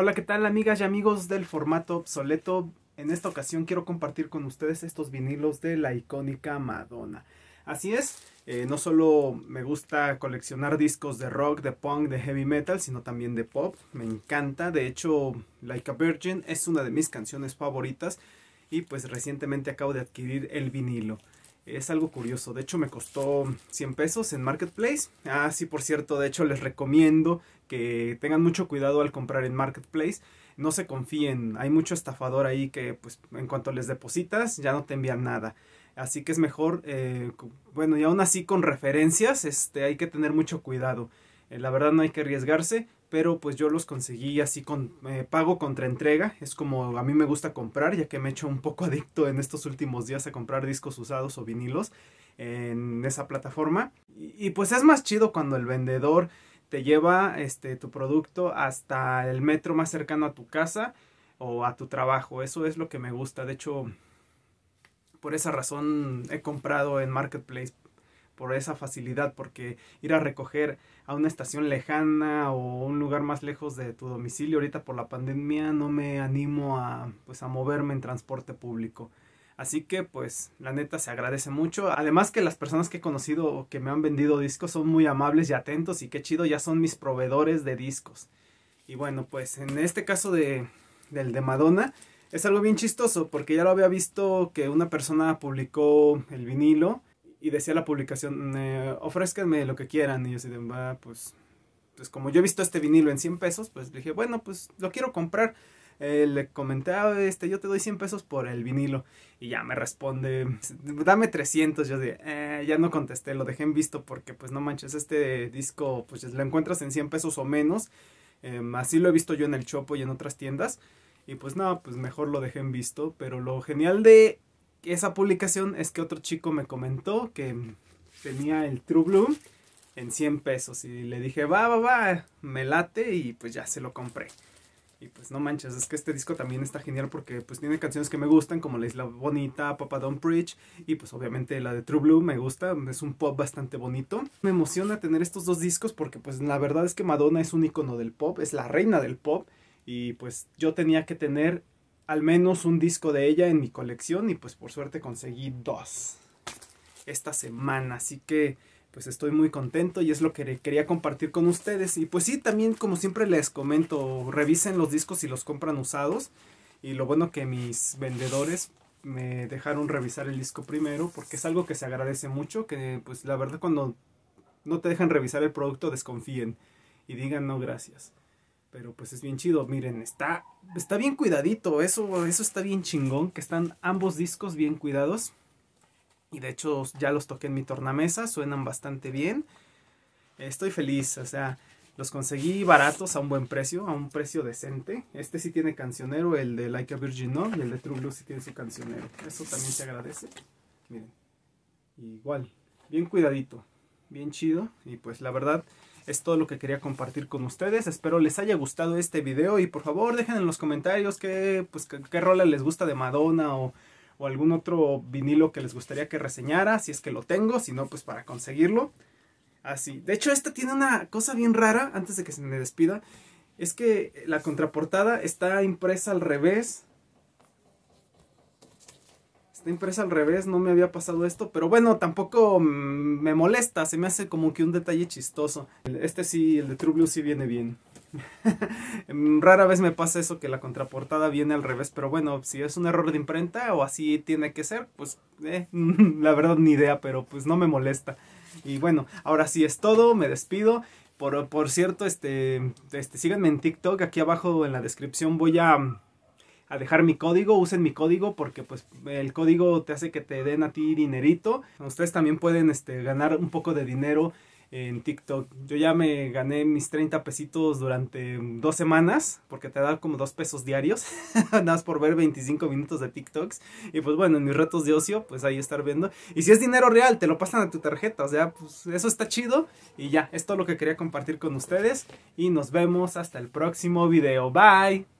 Hola, ¿qué tal amigas y amigos del formato obsoleto? En esta ocasión quiero compartir con ustedes estos vinilos de la icónica Madonna. Así es, eh, no solo me gusta coleccionar discos de rock, de punk, de heavy metal, sino también de pop. Me encanta, de hecho, Like a Virgin es una de mis canciones favoritas y pues recientemente acabo de adquirir el vinilo. Es algo curioso, de hecho me costó 100 pesos en Marketplace. Ah, sí, por cierto, de hecho les recomiendo que tengan mucho cuidado al comprar en Marketplace. No se confíen, hay mucho estafador ahí que pues en cuanto les depositas ya no te envían nada. Así que es mejor, eh, bueno, y aún así con referencias, este, hay que tener mucho cuidado. Eh, la verdad no hay que arriesgarse pero pues yo los conseguí así con eh, pago contra entrega. Es como a mí me gusta comprar, ya que me he hecho un poco adicto en estos últimos días a comprar discos usados o vinilos en esa plataforma. Y, pues es más chido cuando el vendedor te lleva este, tu producto hasta el metro más cercano a tu casa o a tu trabajo. Eso es lo que me gusta. De hecho, por esa razón he comprado en Marketplace por esa facilidad, porque ir a recoger a una estación lejana o un lugar más lejos de tu domicilio ahorita por la pandemia no me animo a pues a moverme en transporte público. Así que pues la neta se agradece mucho. Además que las personas que he conocido que me han vendido discos son muy amables y atentos y qué chido, ya son mis proveedores de discos. Y bueno, pues en este caso del de Madonna es algo bien chistoso porque ya lo había visto que una persona publicó el vinilo y decía la publicación, ofrezcanme lo que quieran. Y yo así va, pues, pues como yo he visto este vinilo en 100 pesos, pues dije, bueno, pues lo quiero comprar. Eh, le comenté, este, yo te doy 100 pesos por el vinilo. Y ya me responde, dame 300. Yo decía, eh, ya no contesté, lo dejé en visto porque, pues no manches, este disco, pues lo encuentras en 100 pesos o menos. Em, así lo he visto yo en el Chopo y en otras tiendas. Y pues nada, pues mejor lo dejé en visto. Pero lo genial de esa publicación es que otro chico me comentó que tenía el True Blue en 100 pesos y le dije, va, va, va, me late y pues ya se lo compré. Y pues no manches, es que este disco también está genial porque pues tiene canciones que me gustan como La Isla Bonita, Papa Don't Preach y pues obviamente la de True Blue me gusta, es un pop bastante bonito. Me emociona tener estos dos discos porque pues la verdad es que Madonna es un icono del pop, es la reina del pop y pues yo tenía que tener al menos un disco de ella en mi colección y pues por suerte conseguí dos esta semana. Así que pues estoy muy contento y es lo que quería compartir con ustedes. Y pues sí, también como siempre les comento, revisen los discos y los compran usados. Y lo bueno que mis vendedores me dejaron revisar el disco primero porque es algo que se agradece mucho, que pues la verdad cuando no te dejan revisar el producto desconfíen y digan no gracias. Pero pues es bien chido, miren, está, está bien cuidadito, eso, eso está bien chingón, que están ambos discos bien cuidados. Y de hecho ya los toqué en mi tornamesa, suenan bastante bien. Estoy feliz, o sea, los conseguí baratos a un buen precio, a un precio decente. Este sí tiene cancionero, el de Like a Virgin no, y el de True Blue sí tiene su cancionero. Eso también se agradece. Miren, igual, bien cuidadito, bien chido. Y pues la verdad, es todo lo que quería compartir con ustedes. Espero les haya gustado este video y por favor dejen en los comentarios qué, pues, qué, rola les gusta de Madonna o, o algún otro vinilo que les gustaría que reseñara, si es que lo tengo, si no, pues para conseguirlo. Así. De hecho, esta tiene una cosa bien rara, antes de que se me despida, es que la contraportada está impresa al revés esta impresa al revés, no me había pasado esto, pero bueno, tampoco mm, me molesta, se me hace como que un detalle chistoso. Este sí, el de True sí viene bien. Mm, rara vez me pasa eso que la contraportada viene al revés, pero bueno, si es un error de imprenta o así tiene que ser, pues eh, la verdad ni idea, pero pues no me molesta. Y bueno, ahora sí es todo, me despido. Por, por cierto, este, este, síganme en TikTok, aquí abajo en la descripción voy a a dejar mi código, usen mi código porque pues el código te hace que te den a ti dinerito. Ustedes también pueden este, ganar un poco de dinero en TikTok. Yo ya me gané mis 30 pesitos durante dos semanas, porque te da como dos pesos diarios, nada por ver 25 minutos de TikToks. Y pues bueno, en mis retos de ocio, pues ahí estar viendo. Y si es dinero real, te lo pasan a tu tarjeta, o sea, pues eso está chido. Y ya, es todo lo que quería compartir con ustedes. Y nos vemos hasta el próximo video. Bye.